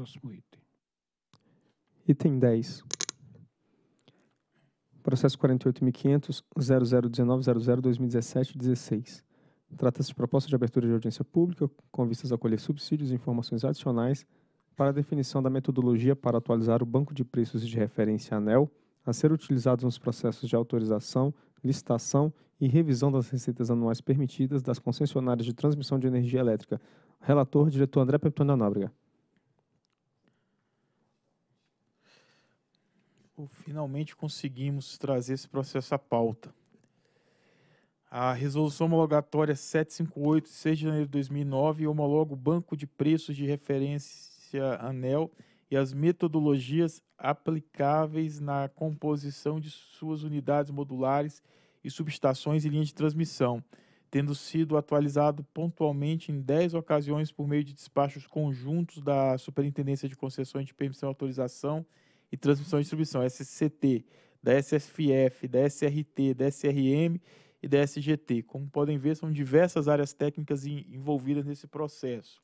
Próximo item. Item 10. Processo 48.500.0019.00.2017.16. Trata-se de proposta de abertura de audiência pública com vistas a colher subsídios e informações adicionais para a definição da metodologia para atualizar o banco de preços de referência ANEL a ser utilizado nos processos de autorização, licitação e revisão das receitas anuais permitidas das concessionárias de transmissão de energia elétrica. Relator, diretor André Peptônia Nóbrega. finalmente conseguimos trazer esse processo à pauta. A resolução homologatória 758, 6 de janeiro de 2009, homologa o banco de preços de referência ANEL e as metodologias aplicáveis na composição de suas unidades modulares e subestações e linhas de transmissão, tendo sido atualizado pontualmente em 10 ocasiões por meio de despachos conjuntos da Superintendência de Concessões de Permissão e Autorização e Transmissão e Distribuição, SCT, da SFF, da SRT, da SRM e da SGT. Como podem ver, são diversas áreas técnicas envolvidas nesse processo.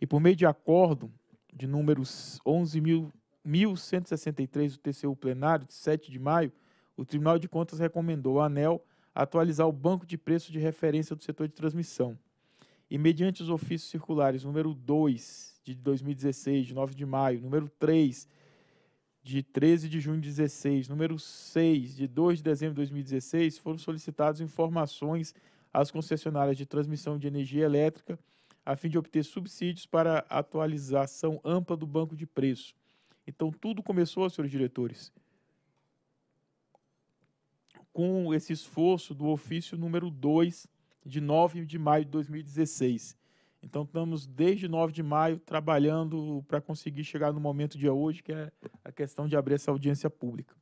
E por meio de acordo de números 11.163 do TCU plenário, de 7 de maio, o Tribunal de Contas recomendou ao ANEL atualizar o banco de preço de referência do setor de transmissão. E mediante os ofícios circulares número 2 de 2016, de 9 de maio, número 3 de 13 de junho de 2016, número 6, de 2 de dezembro de 2016, foram solicitadas informações às concessionárias de transmissão de energia elétrica a fim de obter subsídios para atualização ampla do banco de preço. Então, tudo começou, senhores diretores, com esse esforço do ofício número 2 de 9 de maio de 2016. Então estamos desde 9 de maio trabalhando para conseguir chegar no momento de hoje, que é a questão de abrir essa audiência pública.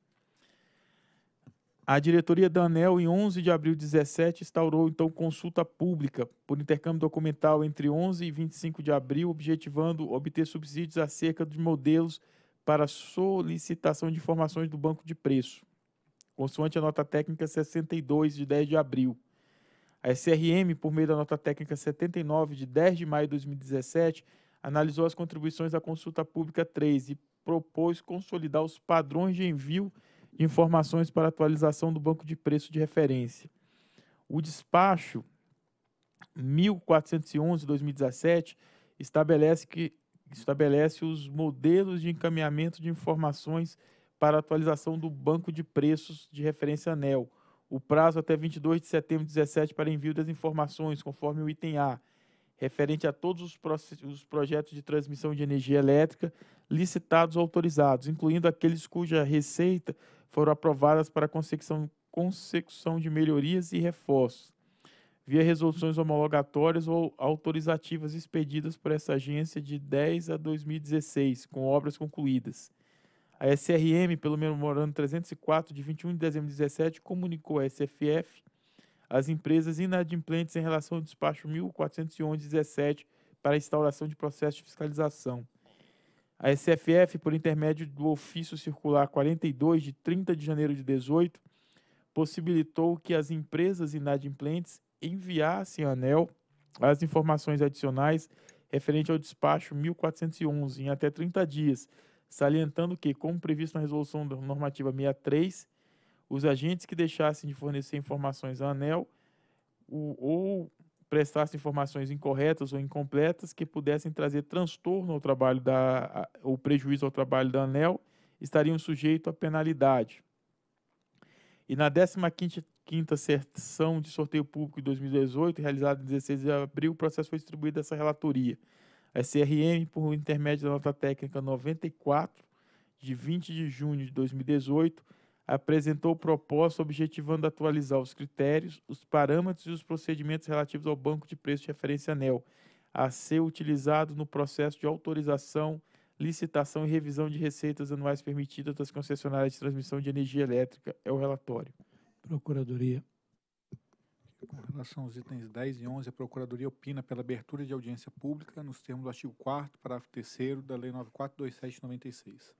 A diretoria da ANEL, em 11 de abril de 17, instaurou então consulta pública por intercâmbio documental entre 11 e 25 de abril, objetivando obter subsídios acerca dos modelos para solicitação de informações do banco de preço, consoante a nota técnica 62 de 10 de abril. A SRM, por meio da nota técnica 79 de 10 de maio de 2017, analisou as contribuições da consulta pública 3 e propôs consolidar os padrões de envio de informações para atualização do banco de preço de referência. O despacho 1411/2017 estabelece que estabelece os modelos de encaminhamento de informações para atualização do banco de preços de referência ANEL o prazo até 22 de setembro de 2017 para envio das informações, conforme o item A, referente a todos os, os projetos de transmissão de energia elétrica licitados ou autorizados, incluindo aqueles cuja receita foram aprovadas para consecução, consecução de melhorias e reforços, via resoluções homologatórias ou autorizativas expedidas por essa agência de 10 a 2016, com obras concluídas. A SRM, pelo memorando 304 de 21 de dezembro de 2017, comunicou à SFF as empresas inadimplentes em relação ao despacho 1411-17 para a instauração de processo de fiscalização. A SFF, por intermédio do ofício circular 42 de 30 de janeiro de 18, possibilitou que as empresas inadimplentes enviassem à ANEL as informações adicionais referente ao despacho 1411 em até 30 dias, salientando que, como previsto na Resolução Normativa 63, os agentes que deixassem de fornecer informações à ANEL o, ou prestassem informações incorretas ou incompletas que pudessem trazer transtorno ao trabalho da, a, ou prejuízo ao trabalho da ANEL estariam sujeitos à penalidade. E na 15ª quinta sessão de sorteio público de 2018, realizada em 16 de abril, o processo foi distribuído essa relatoria. SRM, é por intermédio da nota técnica 94, de 20 de junho de 2018, apresentou proposta objetivando atualizar os critérios, os parâmetros e os procedimentos relativos ao banco de preço de referência ANEL, a ser utilizado no processo de autorização, licitação e revisão de receitas anuais permitidas das concessionárias de transmissão de energia elétrica. É o relatório. Procuradoria. Com relação aos itens 10 e 11, a Procuradoria opina pela abertura de audiência pública nos termos do artigo 4 parágrafo 3 da Lei 9.427/96.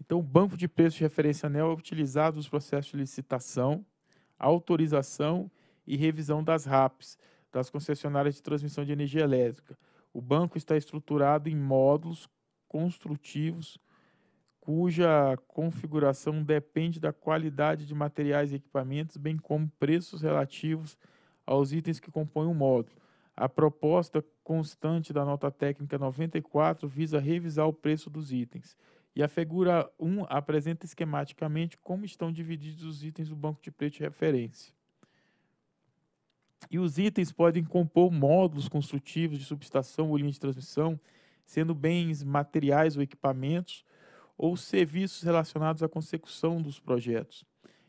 Então, o banco de preços de referência ANEL é utilizado nos processos de licitação, autorização e revisão das RAPs, das concessionárias de transmissão de energia elétrica. O banco está estruturado em módulos construtivos cuja configuração depende da qualidade de materiais e equipamentos, bem como preços relativos aos itens que compõem o módulo. A proposta constante da nota técnica 94 visa revisar o preço dos itens. E a figura 1 apresenta esquematicamente como estão divididos os itens do banco de preço de referência. E os itens podem compor módulos construtivos de subestação ou linha de transmissão, sendo bens materiais ou equipamentos, ou serviços relacionados à consecução dos projetos.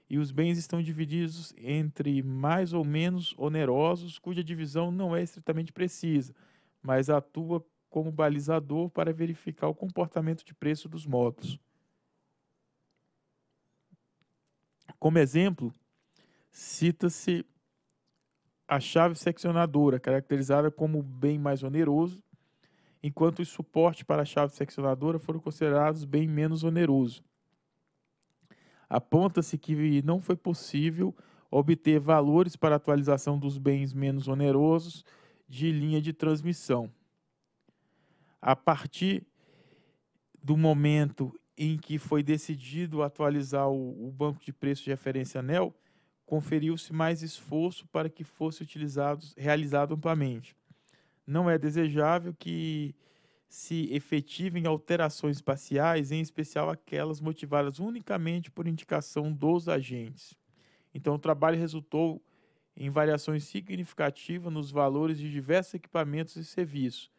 E os bens estão divididos entre mais ou menos onerosos, cuja divisão não é estritamente precisa, mas atua como balizador para verificar o comportamento de preço dos módulos. Como exemplo, cita-se a chave seccionadora, caracterizada como o bem mais oneroso, enquanto os suportes para a chave seccionadora foram considerados bem menos oneroso. Aponta-se que não foi possível obter valores para atualização dos bens menos onerosos de linha de transmissão. A partir do momento em que foi decidido atualizar o, o banco de preços de referência ANEL, conferiu-se mais esforço para que fosse utilizado, realizado amplamente não é desejável que se efetivem alterações espaciais, em especial aquelas motivadas unicamente por indicação dos agentes. Então, o trabalho resultou em variações significativas nos valores de diversos equipamentos e serviços,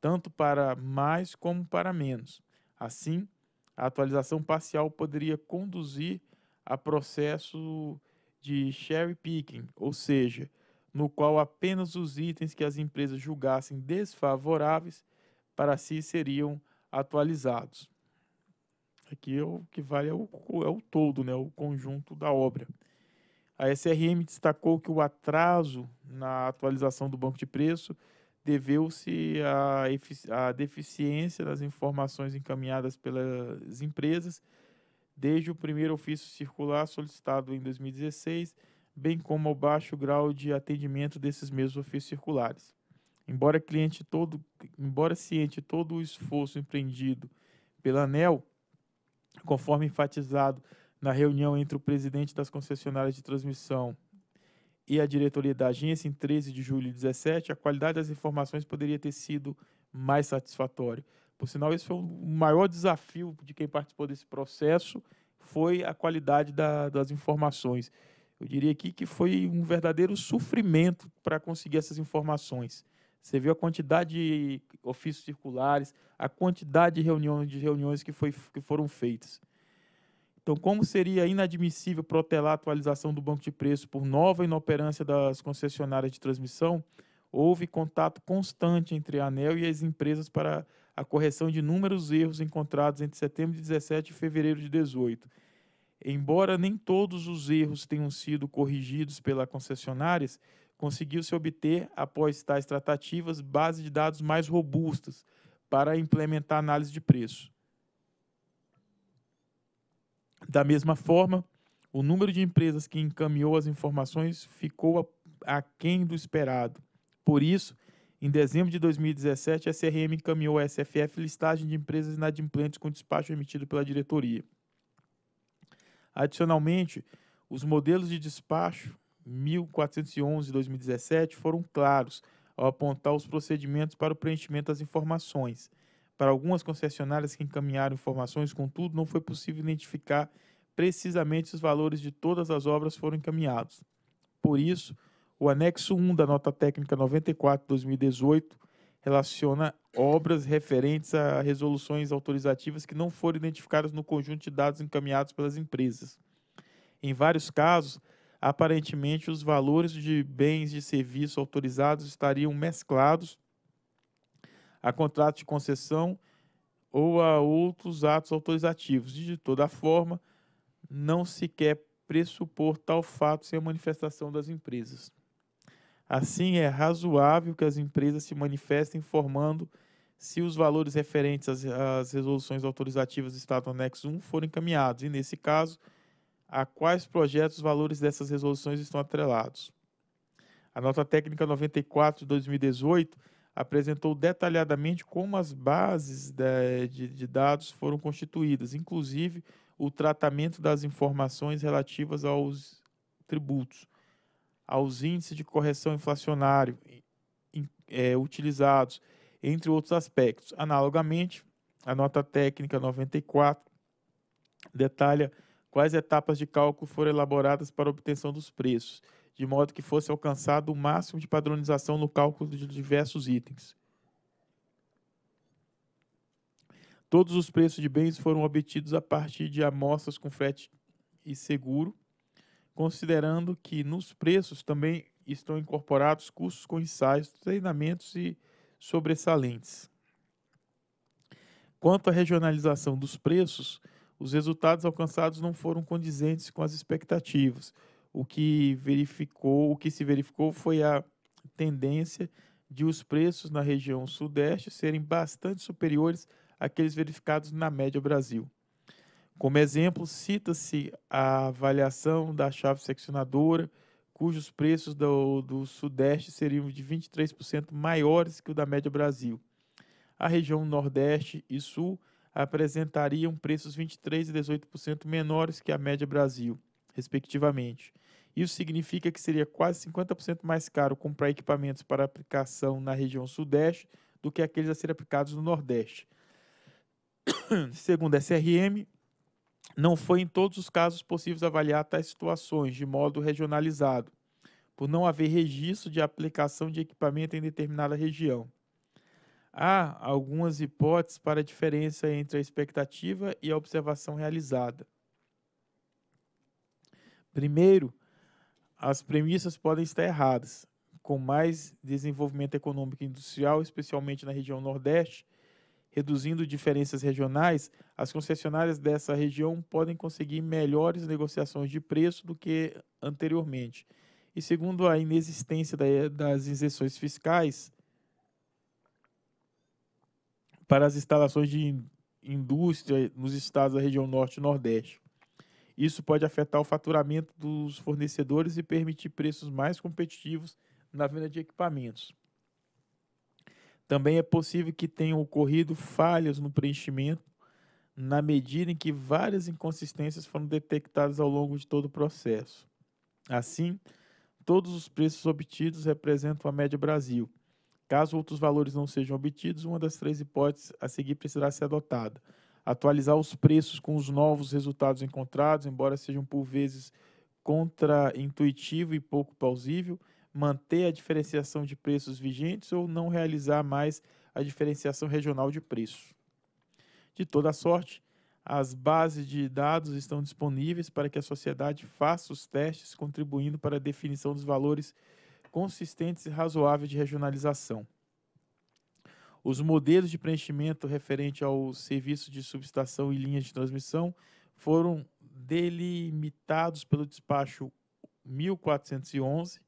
tanto para mais como para menos. Assim, a atualização parcial poderia conduzir a processo de cherry picking, ou seja, no qual apenas os itens que as empresas julgassem desfavoráveis para si seriam atualizados. Aqui é o que vale é o, é o todo, né, o conjunto da obra. A SRM destacou que o atraso na atualização do banco de preço deveu-se à, à deficiência das informações encaminhadas pelas empresas desde o primeiro ofício circular solicitado em 2016 bem como ao baixo grau de atendimento desses mesmos ofícios circulares. Embora, cliente todo, embora ciente todo o esforço empreendido pela ANEL, conforme enfatizado na reunião entre o presidente das concessionárias de transmissão e a diretoria da agência em 13 de julho de 17, a qualidade das informações poderia ter sido mais satisfatória. Por sinal, esse foi o maior desafio de quem participou desse processo, foi a qualidade da, das informações eu diria aqui que foi um verdadeiro sofrimento para conseguir essas informações. Você viu a quantidade de ofícios circulares, a quantidade de reuniões, de reuniões que, foi, que foram feitas. Então, como seria inadmissível protelar a atualização do banco de preço por nova inoperância das concessionárias de transmissão, houve contato constante entre a ANEL e as empresas para a correção de inúmeros erros encontrados entre setembro de 17 e fevereiro de 18 Embora nem todos os erros tenham sido corrigidos pela concessionárias, conseguiu-se obter, após tais tratativas, bases de dados mais robustas para implementar análise de preço. Da mesma forma, o número de empresas que encaminhou as informações ficou aquém do esperado. Por isso, em dezembro de 2017, a CRM encaminhou à SFF listagem de empresas inadimplentes com despacho emitido pela diretoria. Adicionalmente, os modelos de despacho 1411-2017 foram claros ao apontar os procedimentos para o preenchimento das informações. Para algumas concessionárias que encaminharam informações, contudo, não foi possível identificar precisamente os valores de todas as obras foram encaminhados. Por isso, o anexo 1 da nota técnica 94/2018 relaciona obras referentes a resoluções autorizativas que não foram identificadas no conjunto de dados encaminhados pelas empresas. Em vários casos, aparentemente os valores de bens de serviço autorizados estariam mesclados a contratos de concessão ou a outros atos autorizativos. De toda forma, não se quer pressupor tal fato sem a manifestação das empresas. Assim, é razoável que as empresas se manifestem informando se os valores referentes às, às resoluções autorizativas do Estado Anexo 1 forem encaminhados, e, nesse caso, a quais projetos os valores dessas resoluções estão atrelados. A nota técnica 94 de 2018 apresentou detalhadamente como as bases de, de, de, dados foram constituídas, inclusive o tratamento das informações relativas aos tributos, aos índices de correção inflacionário é, utilizados, entre outros aspectos. Analogamente, a nota técnica 94 detalha quais etapas de cálculo foram elaboradas para obtenção dos preços, de modo que fosse alcançado o máximo de padronização no cálculo de diversos itens. Todos os preços de bens foram obtidos a partir de amostras com frete e seguro, considerando que nos preços também estão incorporados cursos com ensaios, treinamentos e sobressalentes. Quanto à regionalização dos preços, os resultados alcançados não foram condizentes com as expectativas. O que verificou, o que se verificou foi a tendência de os preços na região sudeste serem bastante superiores àqueles verificados na média Brasil. Como exemplo, cita-se a avaliação da chave seccionadora, cujos preços do, do Sudeste seriam de 23% maiores que o da média Brasil. A região Nordeste e Sul apresentariam preços 23% e 18% menores que a média Brasil, respectivamente. Isso significa que seria quase 50% mais caro comprar equipamentos para aplicação na região Sudeste do que aqueles a serem aplicados no Nordeste. Segundo a SRM, não foi em todos os casos possível avaliar tais situações de modo regionalizado, por não haver registro de aplicação de equipamento em determinada região. Há algumas hipóteses para a diferença entre a expectativa e a observação realizada. Primeiro, as premissas podem estar erradas. Com mais desenvolvimento econômico e industrial, especialmente na região Nordeste, Reduzindo diferenças regionais, as concessionárias dessa região podem conseguir melhores negociações de preço do que anteriormente. E segundo a inexistência das isenções fiscais para as instalações de indústria nos estados da região norte e nordeste. Isso pode afetar o faturamento dos fornecedores e permitir preços mais competitivos na venda de equipamentos. Também é possível que tenham ocorrido falhas no preenchimento, na medida em que várias inconsistências foram detectadas ao longo de todo o processo. Assim, todos os preços obtidos representam a média Brasil. Caso outros valores não sejam obtidos, uma das três hipóteses a seguir precisará ser adotada: atualizar os preços com os novos resultados encontrados, embora sejam por vezes contraintuitivo e pouco plausível manter a diferenciação de preços vigentes ou não realizar mais a diferenciação regional de preço. De toda sorte, as bases de dados estão disponíveis para que a sociedade faça os testes, contribuindo para a definição dos valores consistentes e razoáveis de regionalização. Os modelos de preenchimento referente ao serviço de subestação e linhas de transmissão foram delimitados pelo despacho 1411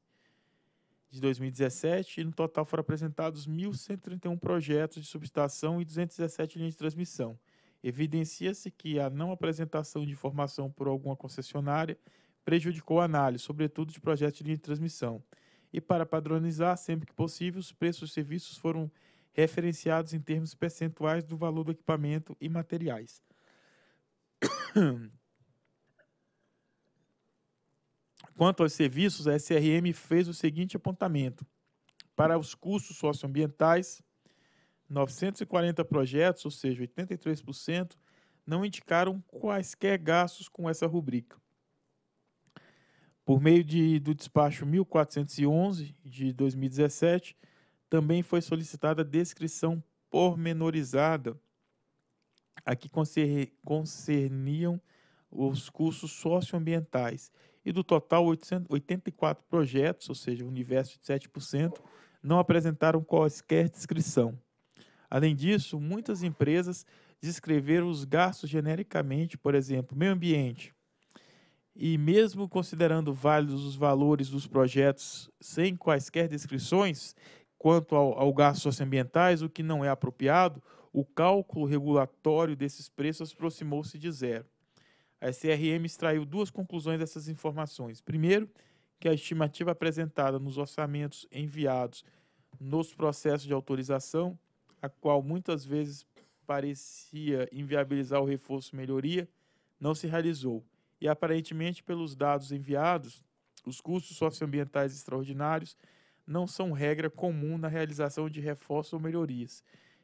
de 2017 e no total foram apresentados 1.131 projetos de subestação e 217 linhas de transmissão. Evidencia-se que a não apresentação de informação por alguma concessionária prejudicou a análise, sobretudo de projetos de linha de transmissão. E para padronizar, sempre que possível, os preços dos serviços foram referenciados em termos percentuais do valor do equipamento e materiais. Quanto aos serviços, a SRM fez o seguinte apontamento. Para os custos socioambientais, 940 projetos, ou seja, 83%, não indicaram quaisquer gastos com essa rubrica. Por meio de, do despacho 1411 de 2017, também foi solicitada descrição pormenorizada a que concerniam os cursos socioambientais e do total 84 projetos, ou seja, o um universo de 7%, não apresentaram quaisquer descrição. Além disso, muitas empresas descreveram os gastos genericamente, por exemplo, meio ambiente. E mesmo considerando válidos os valores dos projetos sem quaisquer descrições quanto ao, ao gastos socioambientais, o que não é apropriado, o cálculo regulatório desses preços aproximou-se de zero. A SRM extraiu duas conclusões dessas informações. Primeiro, que a estimativa apresentada nos orçamentos enviados nos processos de autorização, a qual muitas vezes parecia inviabilizar o reforço melhoria, não se realizou. E aparentemente, pelos dados enviados, os custos socioambientais extraordinários não são regra comum na realização de reforços ou melhorias.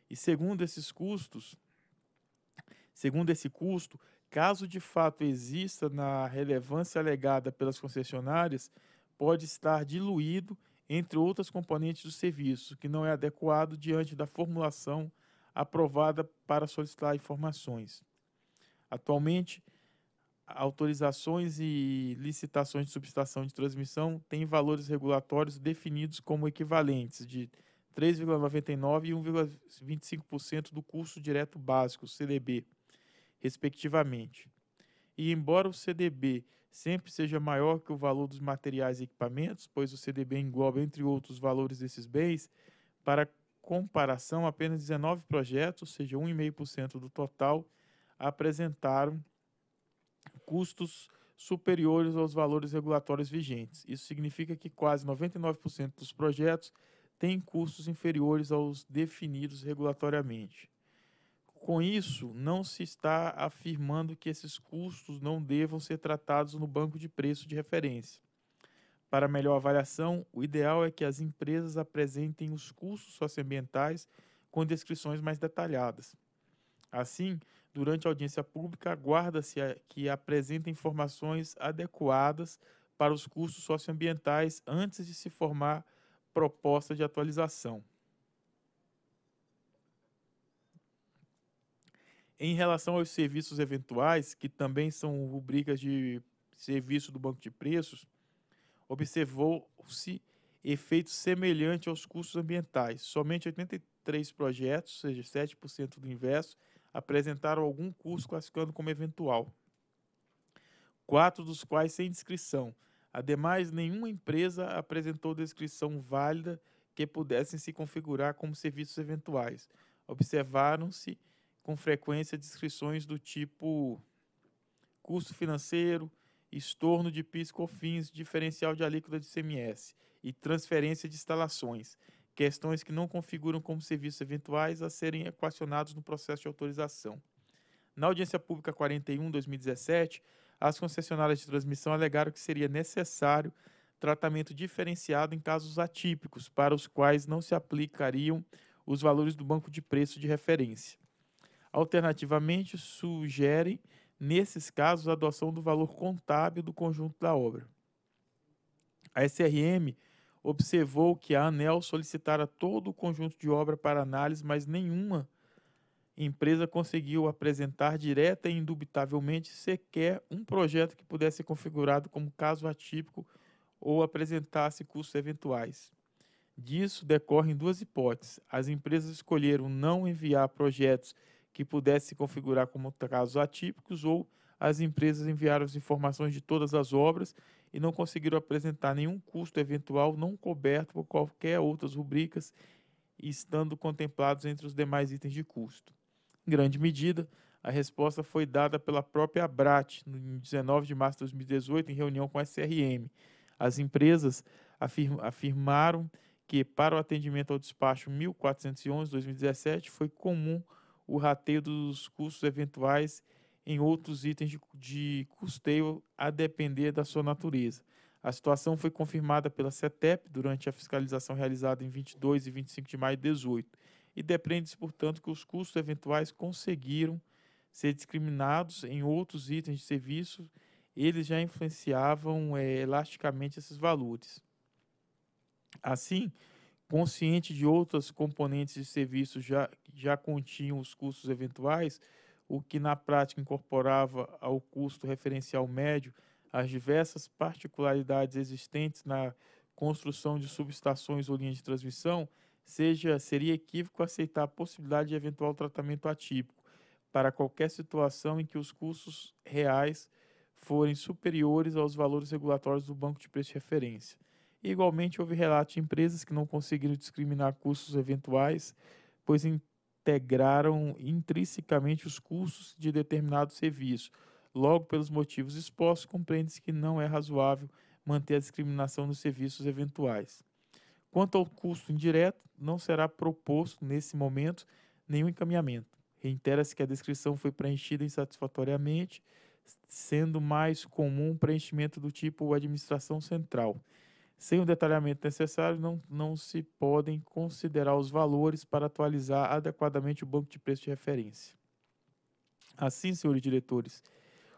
E segundo esses custos, segundo esse custo, caso de fato exista na relevância alegada pelas concessionárias, pode estar diluído entre outras componentes do serviço, que não é adequado diante da formulação aprovada para solicitar informações. Atualmente, autorizações e licitações de subestação de transmissão têm valores regulatórios definidos como equivalentes de 3,99% e 1,25% do custo direto básico, CDB respectivamente. E embora o CDB sempre seja maior que o valor dos materiais e equipamentos, pois o CDB engloba, entre outros, valores desses bens, para comparação, apenas 19 projetos, ou seja, 1,5% do total, apresentaram custos superiores aos valores regulatórios vigentes. Isso significa que quase 99% dos projetos têm custos inferiores aos definidos regulatoriamente. Com isso, não se está afirmando que esses custos não devam ser tratados no banco de preço de referência. Para melhor avaliação, o ideal é que as empresas apresentem os custos socioambientais com descrições mais detalhadas. Assim, durante a audiência pública, aguarda-se que apresentem informações adequadas para os custos socioambientais antes de se formar proposta de atualização. Em relação aos serviços eventuais, que também são rubricas de serviço do banco de preços, observou-se efeito semelhante aos custos ambientais. Somente 83 projetos, ou seja, 7% do inverso, apresentaram algum custo classificando como eventual, quatro dos quais sem descrição. Ademais, nenhuma empresa apresentou descrição válida que pudessem se configurar como serviços eventuais. Observaram-se com frequência descrições do tipo custo financeiro, estorno de PIS, COFINS, diferencial de alíquota de CMS e transferência de instalações, questões que não configuram como serviços eventuais a serem equacionados no processo de autorização. Na audiência pública 41/2017, as concessionárias de transmissão alegaram que seria necessário tratamento diferenciado em casos atípicos, para os quais não se aplicariam os valores do banco de preço de referência. Alternativamente, sugerem, nesses casos, a adoção do valor contábil do conjunto da obra. A SRM observou que a ANEL solicitara todo o conjunto de obra para análise, mas nenhuma empresa conseguiu apresentar direta e indubitavelmente sequer um projeto que pudesse ser configurado como caso atípico ou apresentasse custos eventuais. Disso decorrem duas hipóteses. As empresas escolheram não enviar projetos que pudesse se configurar como casos atípicos ou as empresas enviaram as informações de todas as obras e não conseguiram apresentar nenhum custo eventual não coberto por qualquer outras rubricas, estando contemplados entre os demais itens de custo. Em grande medida, a resposta foi dada pela própria ABRAT, no 19 de março de 2018, em reunião com a SRM. As empresas afirma, afirmaram que, para o atendimento ao despacho 1411-2017, foi comum o rateio dos custos eventuais em outros itens de, de custeio, a depender da sua natureza. A situação foi confirmada pela CETEP durante a fiscalização realizada em 22 e 25 de maio de 2018 e depreende-se, portanto, que os custos eventuais conseguiram ser discriminados em outros itens de serviço, eles já influenciavam é, elasticamente esses valores. Assim, consciente de outras componentes de serviços já, já continham os custos eventuais, o que na prática incorporava ao custo referencial médio as diversas particularidades existentes na construção de subestações ou linhas de transmissão, seja seria equívoco aceitar a possibilidade de eventual tratamento atípico para qualquer situação em que os custos reais forem superiores aos valores regulatórios do banco de preço de referência. Igualmente, houve relatos de empresas que não conseguiram discriminar custos eventuais, pois integraram intrinsecamente os custos de determinado serviço. Logo, pelos motivos expostos, compreende-se que não é razoável manter a discriminação nos serviços eventuais. Quanto ao custo indireto, não será proposto, nesse momento, nenhum encaminhamento. Reitera-se que a descrição foi preenchida insatisfatoriamente, sendo mais comum preenchimento do tipo administração central, sem o detalhamento necessário, não, não se podem considerar os valores para atualizar adequadamente o banco de preço de referência. Assim, senhores diretores,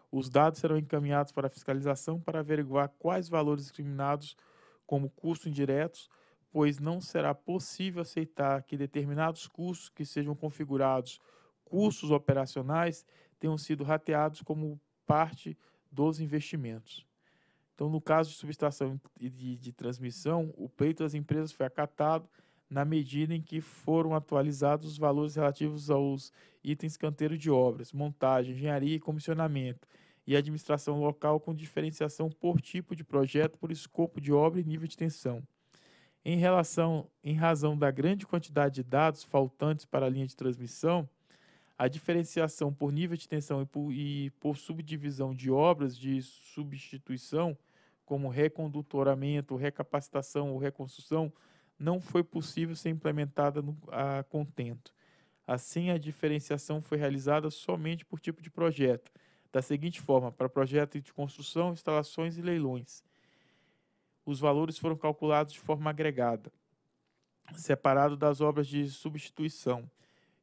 os dados serão encaminhados para a fiscalização para averiguar quais valores discriminados como custos indiretos, pois não será possível aceitar que determinados custos que sejam configurados custos operacionais tenham sido rateados como parte dos investimentos. Então, no caso de subestação e de, de transmissão, o pleito das empresas foi acatado na medida em que foram atualizados os valores relativos aos itens canteiro de obras, montagem, engenharia e comissionamento, e administração local com diferenciação por tipo de projeto, por escopo de obra e nível de tensão. Em relação, em razão da grande quantidade de dados faltantes para a linha de transmissão, a diferenciação por nível de tensão e por, e por subdivisão de obras de substituição, como recondutoramento, recapacitação ou reconstrução, não foi possível ser implementada no, a contento. Assim, a diferenciação foi realizada somente por tipo de projeto, da seguinte forma: para projeto de construção, instalações e leilões. Os valores foram calculados de forma agregada, separado das obras de substituição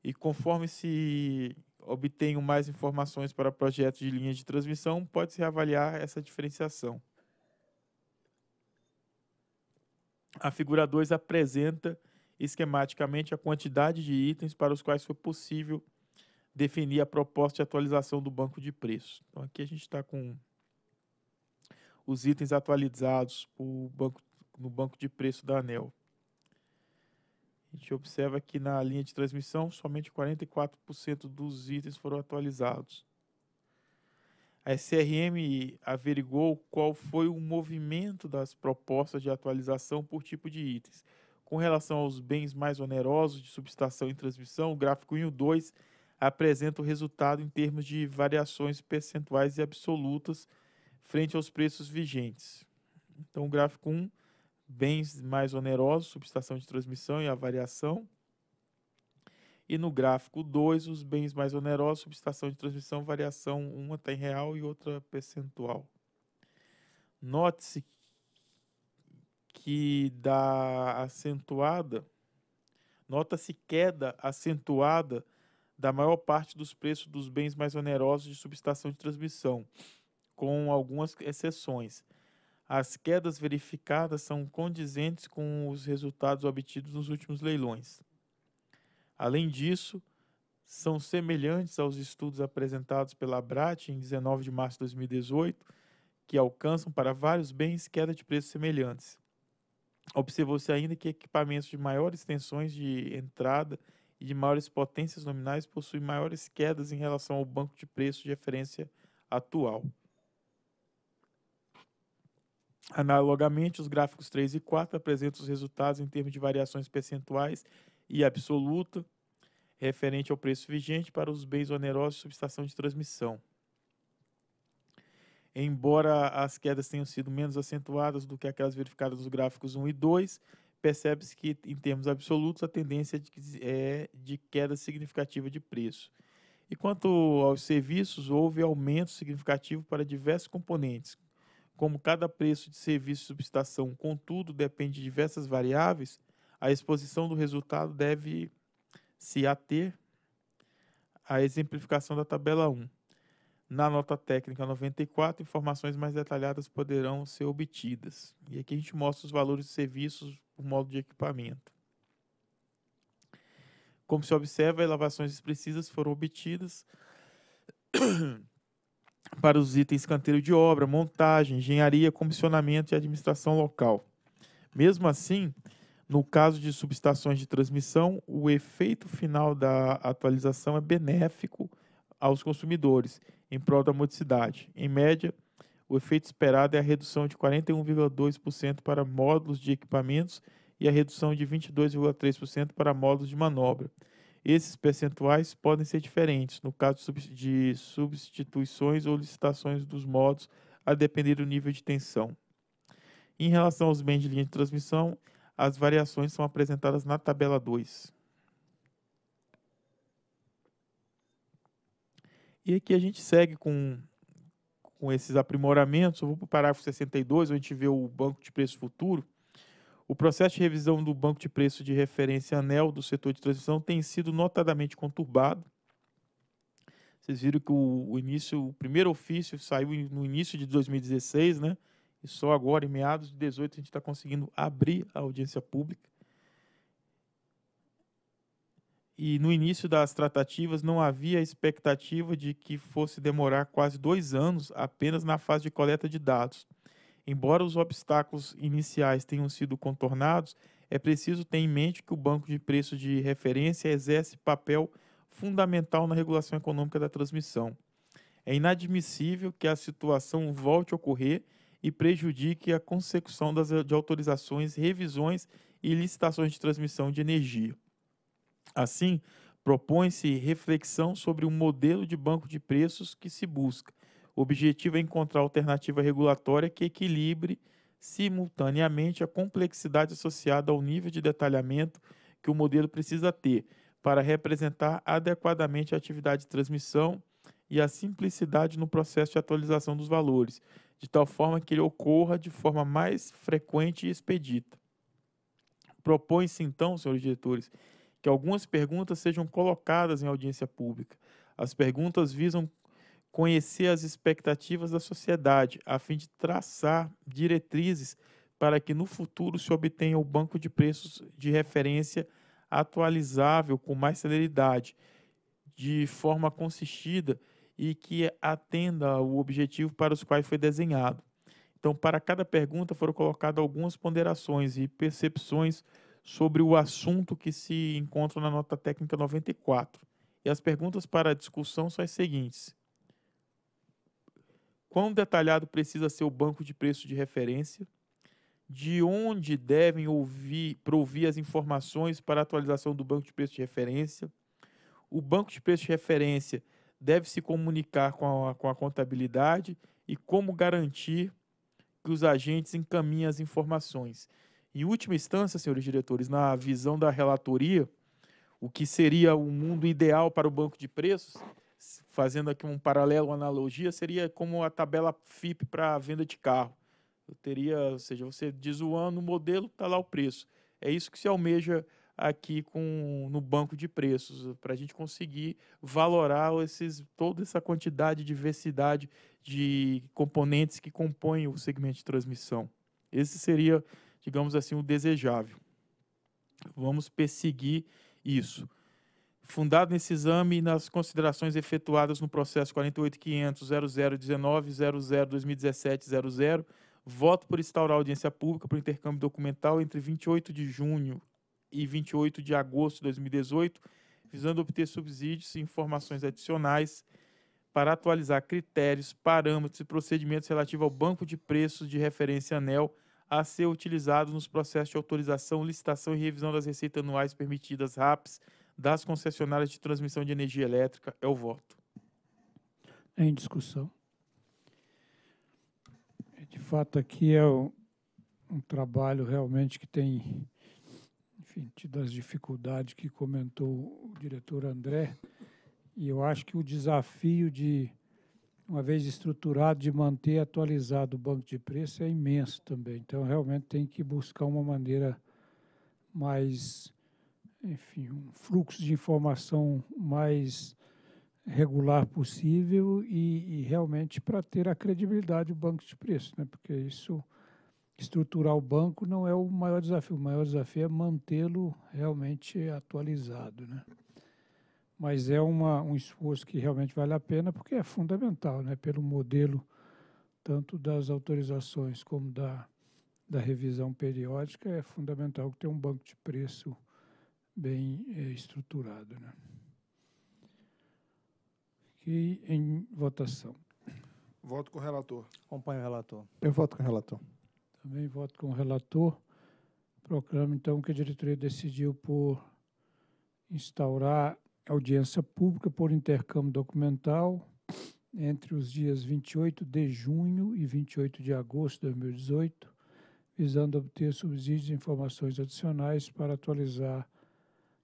e conforme se obtenham mais informações para projetos de linha de transmissão, pode-se avaliar essa diferenciação. A figura 2 apresenta esquematicamente a quantidade de itens para os quais foi possível definir a proposta de atualização do banco de preços. Então, aqui a gente está com os itens atualizados banco, no banco de preço da ANEL. A gente observa que na linha de transmissão, somente 44% dos itens foram atualizados. A SRM averigou qual foi o movimento das propostas de atualização por tipo de itens. Com relação aos bens mais onerosos de subestação e transmissão, o gráfico 1 e 2 apresenta o resultado em termos de variações percentuais e absolutas frente aos preços vigentes. Então, o gráfico 1 bens mais onerosos, subestação de transmissão e a variação. E no gráfico 2, os bens mais onerosos, subestação de transmissão, variação, uma está em real e outra percentual. Note-se que da acentuada, nota-se queda acentuada da maior parte dos preços dos bens mais onerosos de subestação de transmissão, com algumas exceções as quedas verificadas são condizentes com os resultados obtidos nos últimos leilões. Além disso, são semelhantes aos estudos apresentados pela BRAT em 19 de março de 2018, que alcançam para vários bens queda de preços semelhantes. Observou-se ainda que equipamentos de maiores tensões de entrada e de maiores potências nominais possuem maiores quedas em relação ao banco de preços de referência atual. Analogamente, os gráficos 3 e 4 apresentam os resultados em termos de variações percentuais e absoluta referente ao preço vigente para os bens onerosos de subestação de transmissão. Embora as quedas tenham sido menos acentuadas do que aquelas verificadas nos gráficos 1 e 2, percebe-se que, em termos absolutos, a tendência é de queda significativa de preço. E quanto aos serviços, houve aumento significativo para diversos componentes, como cada preço de serviço e subestação, contudo, depende de diversas variáveis, a exposição do resultado deve se ater à exemplificação da tabela 1. Na nota técnica 94, informações mais detalhadas poderão ser obtidas. E aqui a gente mostra os valores de serviços por modo de equipamento. Como se observa, elevações precisas foram obtidas para os itens canteiro de obra, montagem, engenharia, comissionamento e administração local. Mesmo assim, no caso de subestações de transmissão, o efeito final da atualização é benéfico aos consumidores, em prol da modicidade. Em média, o efeito esperado é a redução de 41,2% para módulos de equipamentos e a redução de 22,3% para módulos de manobra. Esses percentuais podem ser diferentes no caso de substituições ou licitações dos modos, a depender do nível de tensão. Em relação aos bens de linha de transmissão, as variações são apresentadas na tabela 2. E aqui a gente segue com, com esses aprimoramentos. Eu vou para o parágrafo 62, onde a gente vê o banco de preço futuro. O processo de revisão do banco de preço de referência ANEL do setor de transmissão tem sido notadamente conturbado. Vocês viram que o, o início, o primeiro ofício saiu no início de 2016, né? E só agora, em meados de 18, a gente está conseguindo abrir a audiência pública. E no início das tratativas não havia expectativa de que fosse demorar quase dois anos apenas na fase de coleta de dados. Embora os obstáculos iniciais tenham sido contornados, é preciso ter em mente que o banco de preços de referência exerce papel fundamental na regulação econômica da transmissão. É inadmissível que a situação volte a ocorrer e prejudique a consecução das, de autorizações, revisões e licitações de transmissão de energia. Assim, propõe-se reflexão sobre o modelo de banco de preços que se busca, o objetivo é encontrar alternativa regulatória que equilibre simultaneamente a complexidade associada ao nível de detalhamento que o modelo precisa ter para representar adequadamente a atividade de transmissão e a simplicidade no processo de atualização dos valores, de tal forma que ele ocorra de forma mais frequente e expedita. Propõe-se então, senhores diretores, que algumas perguntas sejam colocadas em audiência pública. As perguntas visam conhecer as expectativas da sociedade, a fim de traçar diretrizes para que no futuro se obtenha o banco de preços de referência atualizável com mais celeridade, de forma consistida e que atenda o objetivo para os quais foi desenhado. Então, para cada pergunta foram colocadas algumas ponderações e percepções sobre o assunto que se encontra na nota técnica 94. E as perguntas para discussão são as seguintes: Quão detalhado precisa ser o banco de preço de referência? De onde devem ouvir, provir as informações para atualização do banco de preço de referência? O banco de preço de referência deve se comunicar com a, com a contabilidade e como garantir que os agentes encaminhem as informações. Em última instância, senhores diretores, na visão da relatoria, o que seria o um mundo ideal para o banco de preços fazendo aqui um paralelo, uma analogia, seria como a tabela FIP para venda de carro. Eu teria, ou seja, você diz o ano, o modelo, está lá o preço. É isso que se almeja aqui com no banco de preços, para a gente conseguir valorar esses, toda essa quantidade, diversidade de componentes que compõem o segmento de transmissão. Esse seria, digamos assim, o desejável. Vamos perseguir isso fundado nesse exame e nas considerações efetuadas no processo 48.500.0019.00.2017.00, voto por instaurar audiência pública para o intercâmbio documental entre 28 de junho e 28 de agosto de 2018, visando obter subsídios e informações adicionais para atualizar critérios, parâmetros e procedimentos relativos ao banco de preços de referência ANEL a ser utilizado nos processos de autorização, licitação e revisão das receitas anuais permitidas RAPs das concessionárias de transmissão de energia elétrica é o voto. Em discussão. De fato, aqui é um, um trabalho realmente que tem enfim, tido as dificuldades que comentou o diretor André, e eu acho que o desafio de, uma vez estruturado, de manter atualizado o banco de preço é imenso também. Então, realmente tem que buscar uma maneira mais enfim, um fluxo de informação mais regular possível e, e realmente para ter a credibilidade do banco de preço, né? porque isso estruturar o banco não é o maior desafio, o maior desafio é mantê-lo realmente atualizado. Né? Mas é uma, um esforço que realmente vale a pena porque é fundamental né? pelo modelo tanto das autorizações como da, da revisão periódica, é fundamental que tenha um banco de preço bem é, estruturado. Né? Que em votação. Voto com o relator. Acompanho o relator. Eu voto com o relator. Também voto com o relator. Proclamo, então, que a diretoria decidiu por instaurar audiência pública por intercâmbio documental entre os dias 28 de junho e 28 de agosto de 2018, visando obter subsídios e informações adicionais para atualizar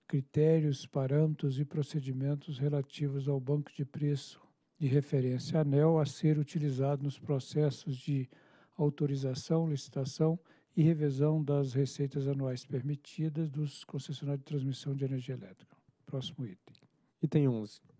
critérios, parâmetros e procedimentos relativos ao banco de preço de referência ANEL a ser utilizado nos processos de autorização, licitação e revisão das receitas anuais permitidas dos concessionários de transmissão de energia elétrica. Próximo item. Item 11.